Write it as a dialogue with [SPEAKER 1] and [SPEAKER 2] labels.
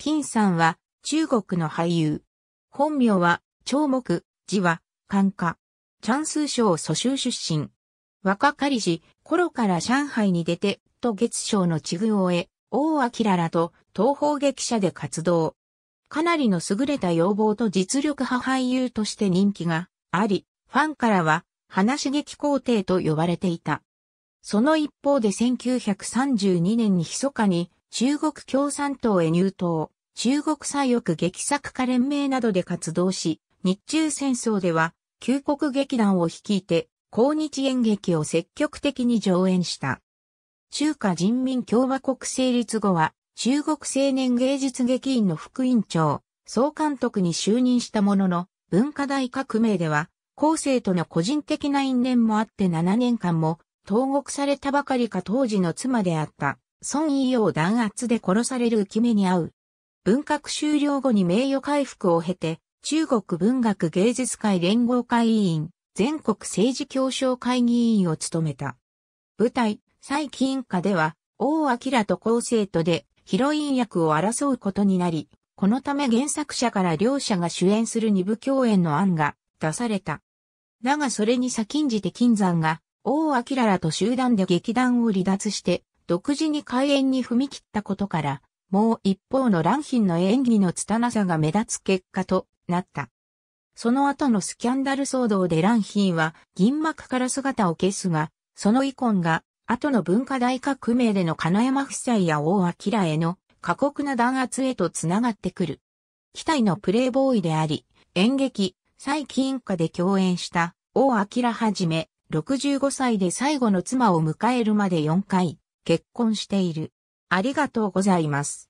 [SPEAKER 1] 金さんは中国の俳優。本名は長木、
[SPEAKER 2] 字は漢化。チャンス賞蘇州出身。若かりし頃から上海に出て、と月賞の地具を得、大王明らと東方劇者で活動。かなりの優れた要望と実力派俳優として人気があり、ファンからは話劇皇帝と呼ばれていた。その一方で1932年に密かに中国共産党へ入党、中国左翼劇作家連盟などで活動し、日中戦争では、旧国劇団を率いて、抗日演劇を積極的に上演した。中華人民共和国成立後は、中国青年芸術劇院の副院長、総監督に就任したものの、文化大革命では、後世との個人的な因縁もあって7年間も、投獄されたばかりか当時の妻であった、孫伊を弾圧で殺される浮き目に遭う。文革終了後に名誉回復を経て、中国文学芸術会連合会委員、全国政治協商会議委員を務めた。舞台、最近因下では、王明と高生徒で、ヒロイン役を争うことになり、このため原作者から両者が主演する二部共演の案が出された。だがそれに先んじて金山が、王明らと集団で劇団を離脱して、独自に開演に踏み切ったことから、もう一方のヒンの演技の拙さが目立つ結果となった。その後のスキャンダル騒動でヒンは銀幕から姿を消すが、その遺恨が後の文化大革命での金山夫妻や王明への過酷な弾圧へと繋がってくる。期待のプレイボーイであり、演劇、最近歌で共演した王明はじめ、65歳で最後の妻を迎
[SPEAKER 1] えるまで4回、結婚している。ありがとうございます。